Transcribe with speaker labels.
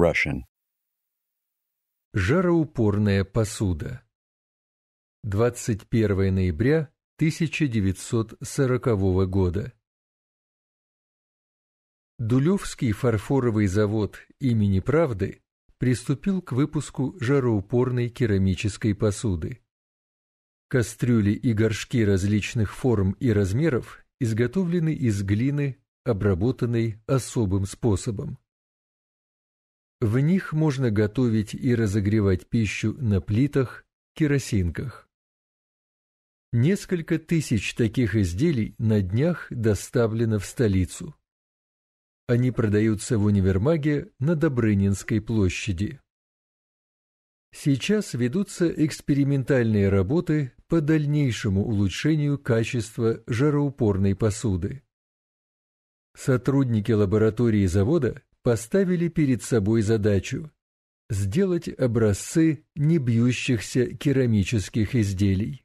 Speaker 1: Russian. Жароупорная посуда. 21 ноября 1940 года. Дулевский фарфоровый завод имени Правды приступил к выпуску жароупорной керамической посуды. Кастрюли и горшки различных форм и размеров изготовлены из глины, обработанной особым способом. В них можно готовить и разогревать пищу на плитах, керосинках. Несколько тысяч таких изделий на днях доставлено в столицу. Они продаются в универмаге на Добрынинской площади. Сейчас ведутся экспериментальные работы по дальнейшему улучшению качества жароупорной посуды. Сотрудники лаборатории завода поставили перед собой задачу – сделать образцы небьющихся керамических изделий.